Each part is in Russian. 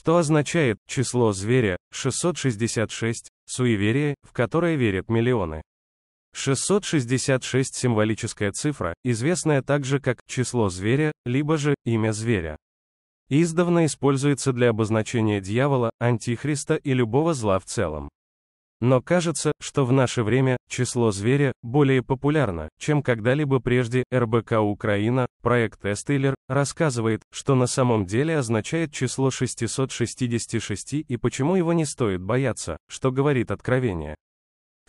Что означает число зверя 666, суеверие, в которое верят миллионы. 666 символическая цифра, известная также как число зверя, либо же имя зверя. Издавна используется для обозначения дьявола, антихриста и любого зла в целом. Но кажется, что в наше время число зверя более популярно, чем когда-либо прежде. РБК Украина, проект Эстейлер, рассказывает, что на самом деле означает число 666 и почему его не стоит бояться, что говорит откровение.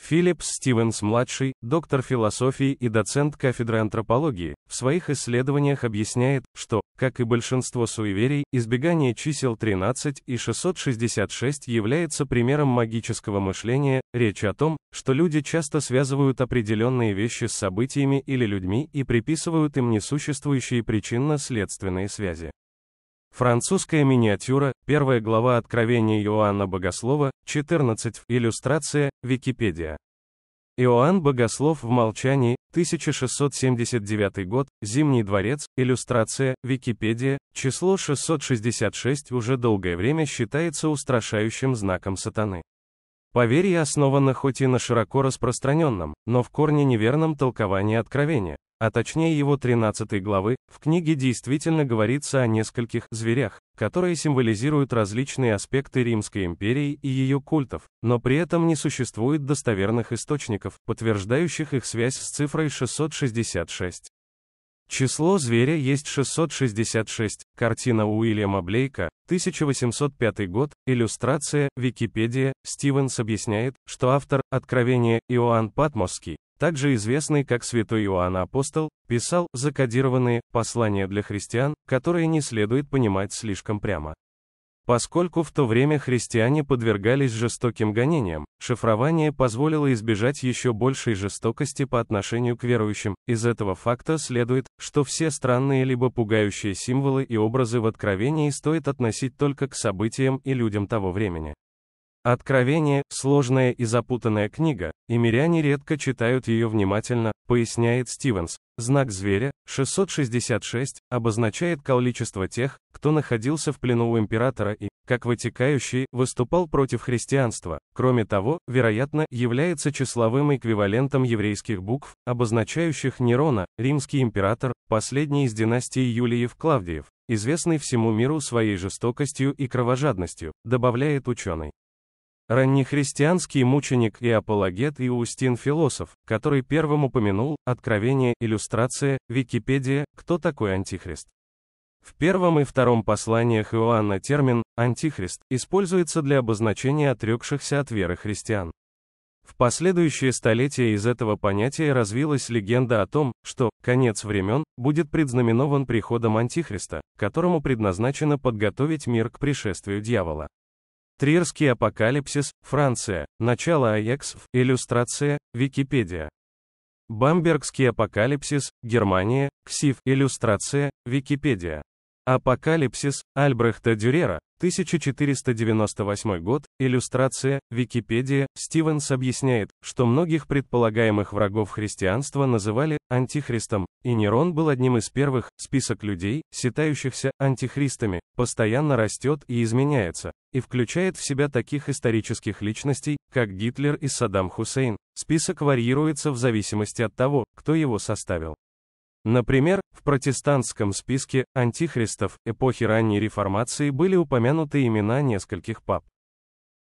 Филипп Стивенс-младший, доктор философии и доцент кафедры антропологии, в своих исследованиях объясняет, что, как и большинство суеверий, избегание чисел 13 и 666 является примером магического мышления, речь о том, что люди часто связывают определенные вещи с событиями или людьми и приписывают им несуществующие причинно-следственные связи. Французская миниатюра, первая глава Откровения Иоанна Богослова, 14, иллюстрация, Википедия. Иоанн Богослов в молчании, 1679 год, Зимний дворец, иллюстрация, Википедия, число 666 уже долгое время считается устрашающим знаком сатаны. Поверье основано хоть и на широко распространенном, но в корне неверном толковании откровения а точнее его 13 главы, в книге действительно говорится о нескольких «зверях», которые символизируют различные аспекты Римской империи и ее культов, но при этом не существует достоверных источников, подтверждающих их связь с цифрой 666. Число зверя есть 666, картина Уильяма Блейка, 1805 год, иллюстрация, Википедия, Стивенс объясняет, что автор, Откровения, Иоанн Патмосский, также известный как святой Иоанн Апостол, писал закодированные послания для христиан, которые не следует понимать слишком прямо. Поскольку в то время христиане подвергались жестоким гонениям, шифрование позволило избежать еще большей жестокости по отношению к верующим. Из этого факта следует, что все странные либо пугающие символы и образы в Откровении стоит относить только к событиям и людям того времени. Откровение – сложная и запутанная книга, и миряне редко читают ее внимательно, поясняет Стивенс. Знак зверя, 666, обозначает количество тех, кто находился в плену у императора и, как вытекающий, выступал против христианства. Кроме того, вероятно, является числовым эквивалентом еврейских букв, обозначающих Нерона, римский император, последний из династии Юлиев-Клавдиев, известный всему миру своей жестокостью и кровожадностью, добавляет ученый. Раннехристианский мученик и апологет Иустин Философ, который первым упомянул, откровение, иллюстрация, Википедия, кто такой Антихрист. В первом и втором посланиях Иоанна термин «антихрист» используется для обозначения отрекшихся от веры христиан. В последующие столетия из этого понятия развилась легенда о том, что конец времен будет предзнаменован приходом Антихриста, которому предназначено подготовить мир к пришествию дьявола. Трирский апокалипсис, Франция, начало Аяксов, иллюстрация, Википедия. Бамбергский апокалипсис, Германия, Ксив, иллюстрация, Википедия. Апокалипсис Альбрехта Дюрера, 1498 год, иллюстрация, Википедия, Стивенс объясняет, что многих предполагаемых врагов христианства называли антихристом, и Нерон был одним из первых, список людей, считающихся антихристами, постоянно растет и изменяется, и включает в себя таких исторических личностей, как Гитлер и Саддам Хусейн. Список варьируется в зависимости от того, кто его составил. Например, в протестантском списке антихристов эпохи ранней реформации были упомянуты имена нескольких пап.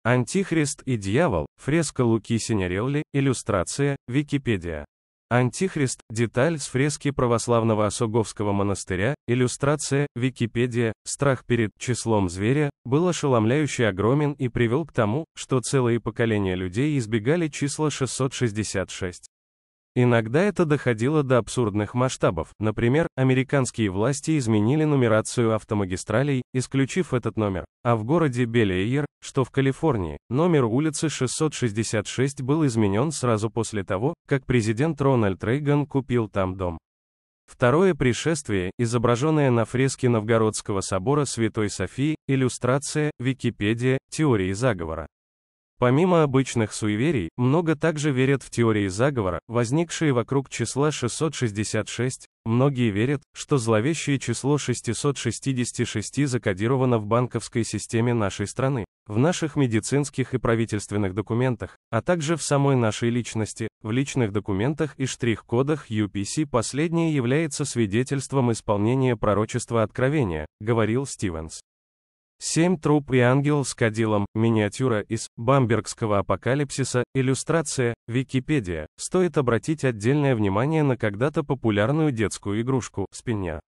Антихрист и дьявол, фреска Луки Синерелли, иллюстрация, Википедия. Антихрист, деталь с фрески православного Осоговского монастыря, иллюстрация, Википедия, страх перед числом зверя, был ошеломляюще огромен и привел к тому, что целые поколения людей избегали числа 666. Иногда это доходило до абсурдных масштабов. Например, американские власти изменили нумерацию автомагистралей, исключив этот номер. А в городе Белейер, что в Калифорнии, номер улицы 666 был изменен сразу после того, как президент Рональд Рейган купил там дом. Второе пришествие, изображенное на фреске Новгородского собора Святой Софии, иллюстрация, Википедия, теории заговора. Помимо обычных суеверий, много также верят в теории заговора, возникшие вокруг числа 666, многие верят, что зловещее число 666 закодировано в банковской системе нашей страны, в наших медицинских и правительственных документах, а также в самой нашей личности, в личных документах и штрих-кодах UPC последнее является свидетельством исполнения пророчества откровения, говорил Стивенс. Семь труп и ангел с кадилом, миниатюра из «Бамбергского апокалипсиса», иллюстрация, Википедия. Стоит обратить отдельное внимание на когда-то популярную детскую игрушку «Спиня».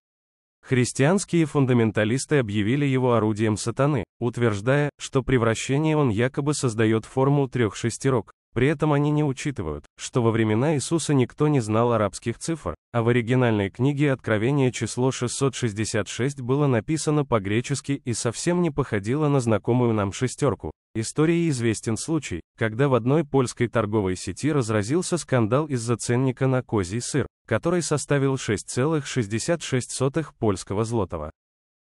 Христианские фундаменталисты объявили его орудием сатаны, утверждая, что при вращении он якобы создает форму трех шестерок, при этом они не учитывают, что во времена Иисуса никто не знал арабских цифр, а в оригинальной книге Откровения число 666 было написано по-гречески и совсем не походило на знакомую нам шестерку. Истории известен случай, когда в одной польской торговой сети разразился скандал из-за ценника на козий сыр, который составил 6,66 польского злотого.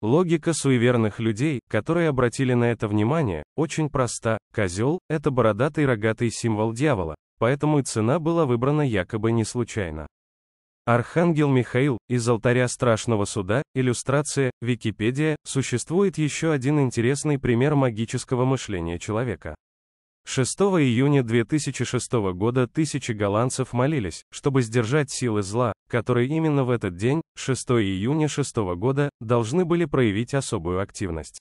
Логика суеверных людей, которые обратили на это внимание, очень проста. Козел – это бородатый рогатый символ дьявола, поэтому и цена была выбрана якобы не случайно. Архангел Михаил, из алтаря страшного суда, иллюстрация, Википедия, существует еще один интересный пример магического мышления человека. 6 июня 2006 года тысячи голландцев молились, чтобы сдержать силы зла, которые именно в этот день, 6 июня 6 года, должны были проявить особую активность.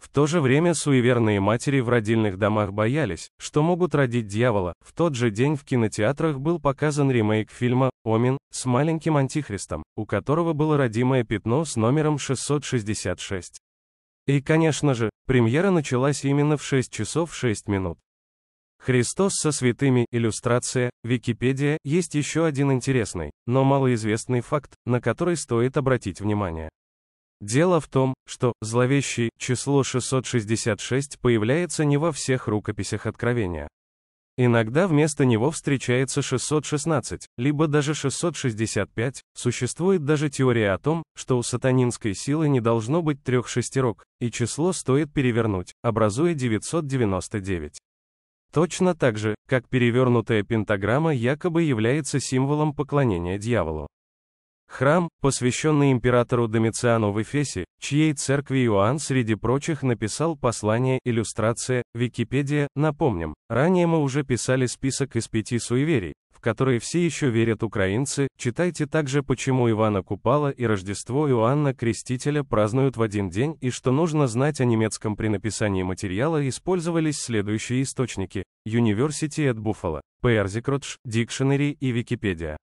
В то же время суеверные матери в родильных домах боялись, что могут родить дьявола. В тот же день в кинотеатрах был показан ремейк фильма «Омин» с маленьким антихристом, у которого было родимое пятно с номером 666. И, конечно же, премьера началась именно в 6 часов 6 минут. Христос со святыми, иллюстрация, Википедия, есть еще один интересный, но малоизвестный факт, на который стоит обратить внимание. Дело в том, что зловещее число 666 появляется не во всех рукописях Откровения. Иногда вместо него встречается 616, либо даже 665. Существует даже теория о том, что у сатанинской силы не должно быть трех шестерок, и число стоит перевернуть, образуя 999. Точно так же, как перевернутая пентаграмма якобы является символом поклонения дьяволу. Храм, посвященный императору Домициану в Эфесе, чьей церкви Иоанн среди прочих написал послание «Иллюстрация», Википедия, напомним, ранее мы уже писали список из пяти суеверий, которые все еще верят украинцы, читайте также почему Ивана Купала и Рождество Иоанна Крестителя празднуют в один день и что нужно знать о немецком при написании материала использовались следующие источники. University at Buffalo, Perzikrotsch, Dictionary и Википедия.